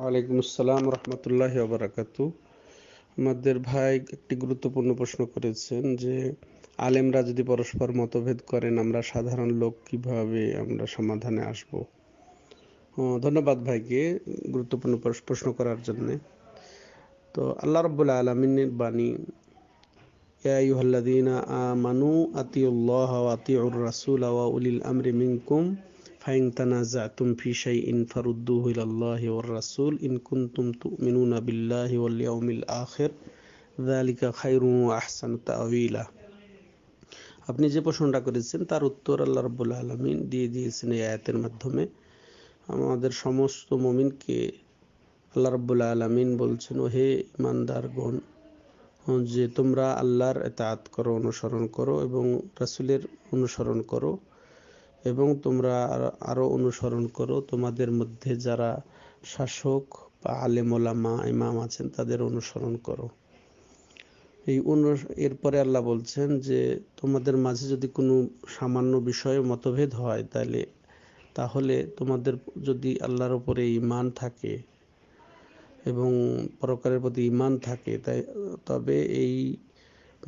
ওয়ালাইকুম আসসালাম রহমতুল্লাহ আবরাকাতু আমাদের ভাই একটি গুরুত্বপূর্ণ প্রশ্ন করেছেন যে আলেমরা যদি পরস্পর মতভেদ করেন আমরা সাধারণ লোক কিভাবে আমরা সমাধানে আসব ধন্যবাদ ভাইকে গুরুত্বপূর্ণ প্রশ্ন করার জন্য তো আল্লাহ রব্বুল আলমিনের বাণী ইয়াইহল্লাদিনা আমানু আতিউল্লাহ আতিউর রাসুল আওয়া উলিল আমরি মিনকুম ফাইন তানাজা তুমফি শাই ইন ফারুদ্দু হিল্লাহ ওর রাসুল ইন কুন্তুম তু মিনুনা বিল্লাহি ওয়াল্লিয়াউমিল আখের দালিকা খাইরু আহসান তাওয়িলা আপনি যে প্রশ্নটা করেছেন তার উত্তর আল্লাহ রব্বুল আলমিন দিয়ে দিয়েছেন এই আয়াতের মাধ্যমে আমাদের সমস্ত মমিনকে আল্লাহ রব্বুল আলমিন বলছেন ও হে ইমানদারগণ যে তোমরা আল্লাহর এতাত করো অনুসরণ করো এবং রাসুলের অনুসরণ করো এবং তোমরা আরও অনুসরণ করো তোমাদের মধ্যে যারা শাসক বা আলেমোলামা ইমাম আছেন তাদের অনুসরণ করো এই অনু এরপরে আল্লাহ বলছেন যে তোমাদের মাঝে যদি কোনো সামান্য বিষয়ে মতভেদ হয় তাহলে তাহলে তোমাদের যদি আল্লাহর ওপরে ইমান থাকে এবং পরকারের প্রতি ইমান থাকে তাই তবে এই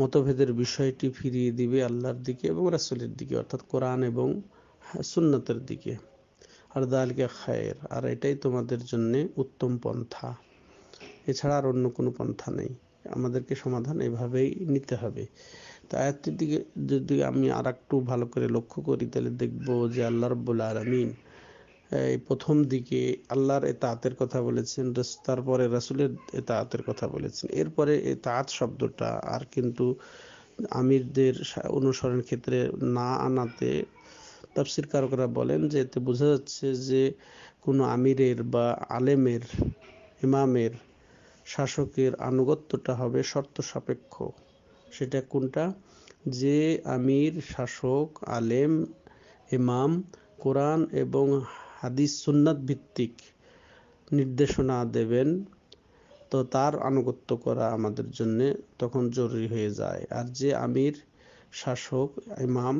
মতভেদের বিষয়টি ফিরিয়ে দিবে আল্লাহর দিকে এবং রাসুলের দিকে অর্থাৎ কোরআন এবং সুন্নতের দিকে আর দালকে খায়ের আর এটাই তোমাদের জন্যে উত্তম পন্থা এছাড়া আর অন্য কোনো পন্থা নেই আমাদেরকে সমাধান এভাবেই নিতে হবে তো আয়াতটির দিকে যদি আমি আর একটু ভালো করে লক্ষ্য করি তাহলে দেখব যে আল্লাহ রব্বুল আমিন এই প্রথম দিকে আল্লাহর এ তাঁতের কথা বলেছেন তারপরে রাসুলের তাঁতের কথা বলেছেন এরপরে এ তাঁত শব্দটা আর কিন্তু আমিরদের অনুসরণ ক্ষেত্রে না আনাতে তাফসির কারকরা বলেন যে এতে বোঝা যাচ্ছে যে কোনো আমিরের বা আলেমের ইমামের শাসকের আনুগত্যটা হবে শর্ত সাপেক্ষ সেটা কোনটা যে আমির শাসক আলেম ইমাম কোরআন এবং হাদিস সুন্নাত ভিত্তিক নির্দেশনা দেবেন তো তার আনুগত্য করা আমাদের জন্যে তখন জরুরি হয়ে যায় আর যে আমির শাসক ইমাম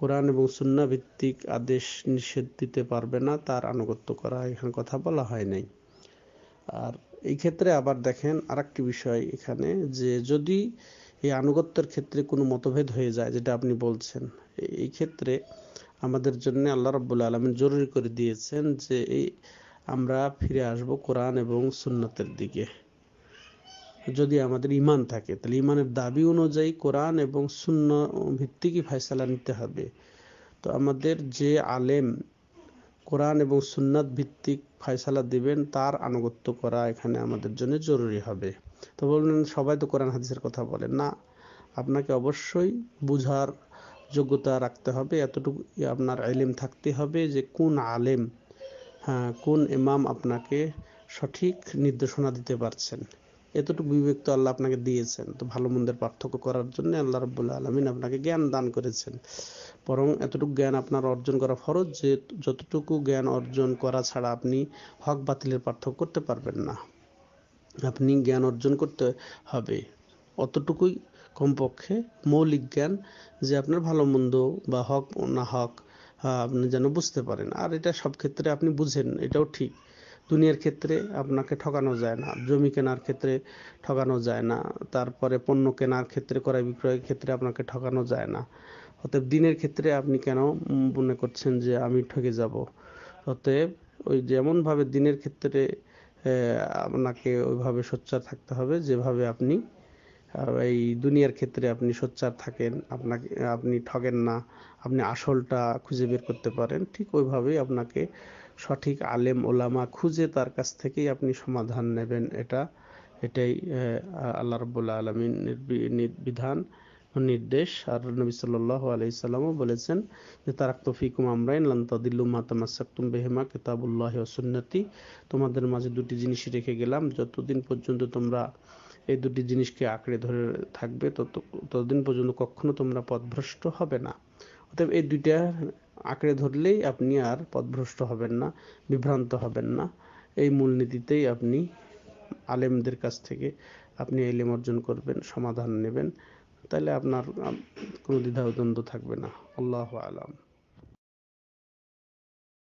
কোরআন এবং সুন্না ভিত্তিক আদেশ নিষেধ দিতে পারবে না তার আনুগত্য করা এখানে কথা বলা হয় নাই আর এই ক্ষেত্রে আবার দেখেন আর একটি বিষয় এখানে যে যদি এই আনুগত্যের ক্ষেত্রে কোনো মতভেদ হয়ে যায় যেটা আপনি বলছেন এই ক্ষেত্রে আমাদের জন্য আল্লাহ রাব্বুল আলমিন জরুরি করে দিয়েছেন যে এই আমরা ফিরে আসব কোরআন এবং সুন্নাতের দিকে যদি আমাদের ইমান থাকে তাহলে ইমানের দাবি অনুযায়ী কোরআন এবং শূন্য ভিত্তিকই ফাইসালা নিতে হবে তো আমাদের যে আলেম কোরআন এবং সুন্নাত ভিত্তিক ফয়সালা দিবেন তার আনুগত্য করা এখানে আমাদের জন্য জরুরি হবে তো বললেন সবাই তো কোরআন হাদিসের কথা বলে না আপনাকে অবশ্যই বুঝার যোগ্যতা রাখতে হবে এতটুকু আপনার আলেম থাকতে হবে যে কোন আলেম হ্যাঁ কোন ইমাম আপনাকে সঠিক নির্দেশনা দিতে পারছেন এতটুকু বিবেক তো আল্লাহ আপনাকে দিয়েছেন তো ভালো মন্দের পার্থক্য করার জন্য আল্লাহ রব্বুল আলমিন আপনাকে জ্ঞান দান করেছেন বরং এতটুকু জ্ঞান আপনার অর্জন করা ফরজ যে যতটুকু জ্ঞান অর্জন করা ছাড়া আপনি হক বাতিলের পার্থক্য করতে পারবেন না আপনি জ্ঞান অর্জন করতে হবে অতটুকুই কমপক্ষে মৌলিক জ্ঞান যে আপনার ভালো মন্দ বা হক না হক আপনি যেন বুঝতে পারেন আর এটা সব ক্ষেত্রে আপনি বুঝেন এটাও ঠিক দুনিয়ার ক্ষেত্রে আপনাকে ঠকানো যায় না জমি কেনার ক্ষেত্রে ঠকানো যায় না তারপরে পণ্য কেনার ক্ষেত্রে ক্রয় বিক্রয়ের ক্ষেত্রে আপনাকে ঠকানো যায় না অতএব দিনের ক্ষেত্রে আপনি কেন মনে করছেন যে আমি ঠকে যাব অতএব ওই যেমনভাবে দিনের ক্ষেত্রে আপনাকে ওইভাবে সোচ্চার থাকতে হবে যেভাবে আপনি এই দুনিয়ার ক্ষেত্রে আপনি সোচ্চার থাকেন আপনাকে আপনি ঠকেন না আপনি আসলটা খুঁজে বের করতে পারেন ঠিক ওইভাবেই আপনাকে সঠিক আলেম ওলামা খুঁজে তার কাছ থেকেই আপনি সমাধান নেবেন এটা এটাই আল্লাহ রবুল্লা আলমিন বিধান নির্দেশ আর নবী সাল্লাহ আলাইসাল্লামও বলেছেন যে তারাক তফিকুম আমরাইন লান্তাদিল্লু মাতামাসাকুম বেহেমা কেতাবুল্লাহ সুন্নতি তোমাদের মাঝে দুটি জিনিস রেখে গেলাম যতদিন পর্যন্ত তোমরা এই দুটি জিনিসকে আঁকড়ে ধরে থাকবে তত ততদিন পর্যন্ত কখনো তোমরা পথভ্রষ্ট হবে না অতএব এই দুইটা আঁকড়ে ধরলেই আপনি আর পথভ্রষ্ট হবেন না বিভ্রান্ত হবেন না এই মূলনীতিতেই আপনি আলেমদের কাছ থেকে আপনি এলেম অর্জন করবেন সমাধান নেবেন তাহলে আপনার কোনো দ্বিধা দ্বন্দ্ব থাকবে না আল্লাহ আলাম